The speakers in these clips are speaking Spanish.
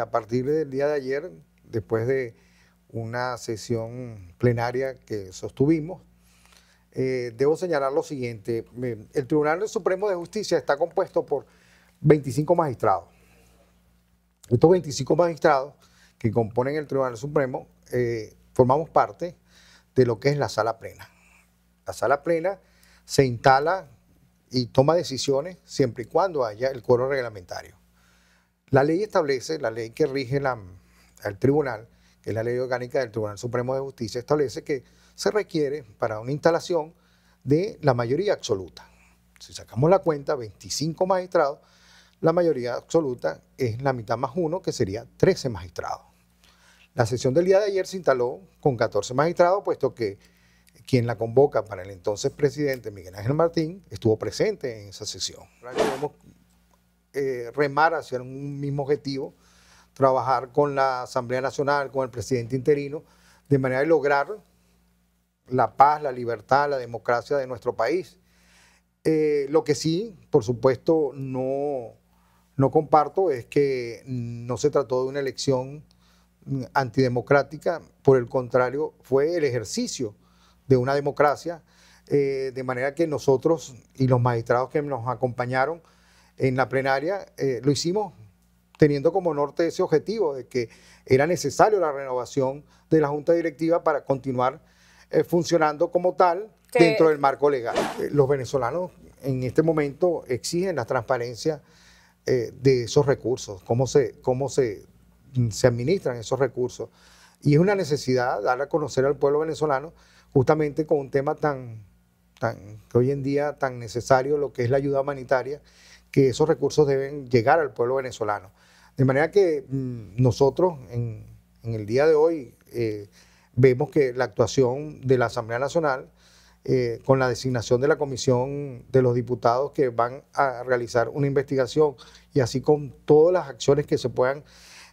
a partir del día de ayer, después de una sesión plenaria que sostuvimos, eh, debo señalar lo siguiente. Eh, el Tribunal Supremo de Justicia está compuesto por 25 magistrados. Estos 25 magistrados que componen el Tribunal Supremo eh, formamos parte de lo que es la sala plena. La sala plena se instala y toma decisiones siempre y cuando haya el coro reglamentario. La ley establece, la ley que rige la, al tribunal, que es la ley orgánica del Tribunal Supremo de Justicia, establece que se requiere para una instalación de la mayoría absoluta. Si sacamos la cuenta, 25 magistrados, la mayoría absoluta es la mitad más uno, que sería 13 magistrados. La sesión del día de ayer se instaló con 14 magistrados, puesto que quien la convoca para el entonces presidente Miguel Ángel Martín estuvo presente en esa sesión. Eh, remar hacia un mismo objetivo, trabajar con la Asamblea Nacional, con el presidente interino, de manera de lograr la paz, la libertad, la democracia de nuestro país. Eh, lo que sí, por supuesto, no, no comparto es que no se trató de una elección antidemocrática, por el contrario, fue el ejercicio de una democracia, eh, de manera que nosotros y los magistrados que nos acompañaron, en la plenaria eh, lo hicimos teniendo como norte ese objetivo de que era necesario la renovación de la Junta Directiva para continuar eh, funcionando como tal dentro del marco legal. Eh, los venezolanos en este momento exigen la transparencia de esos recursos, cómo, se, cómo se, mm, se administran esos recursos. Y es una necesidad dar a conocer al pueblo venezolano justamente con un tema tan, tan que hoy en día tan necesario, lo que es la ayuda humanitaria que esos recursos deben llegar al pueblo venezolano. De manera que mm, nosotros en, el día de hoy eh, vemos que la actuación de la Asamblea Nacional, eh, con la designación de la comisión de los diputados que van a realizar una investigación y así con todas las acciones que se puedan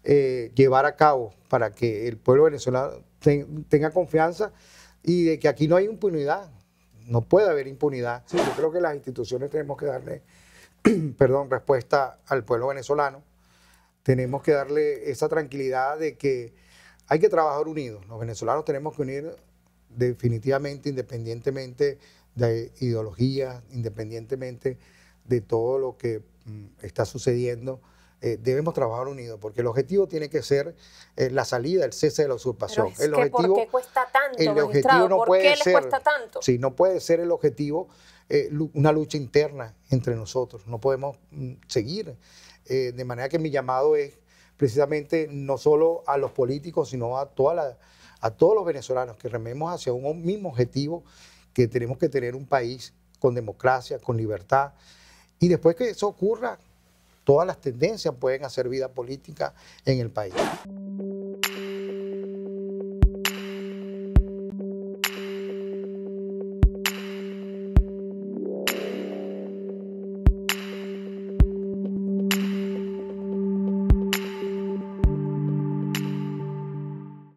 eh, llevar a cabo para que el pueblo venezolano tenga confianza y de que aquí no hay impunidad, no puede haber impunidad. yo creo que las instituciones tenemos que darle perdón, respuesta al pueblo venezolano. Tenemos que darle esa tranquilidad de que hay que trabajar unidos. Los venezolanos tenemos que unir definitivamente, independientemente de ideologías, independientemente de todo lo que mm, está sucediendo eh, debemos trabajar unidos, porque el objetivo tiene que ser eh, la salida, el cese de la usurpación. el objetivo, ¿Por qué cuesta tanto? El no ¿Por puede qué ser, cuesta tanto? no puede ser el objetivo eh, una lucha interna entre nosotros. No podemos mm, seguir. de manera que mi llamado es precisamente no solo a los políticos, sino a, a todos los venezolanos que rememos hacia un mismo objetivo, que tenemos que tener un país con democracia, con libertad. Y después que eso ocurra, todas las tendencias pueden hacer vida política en el país.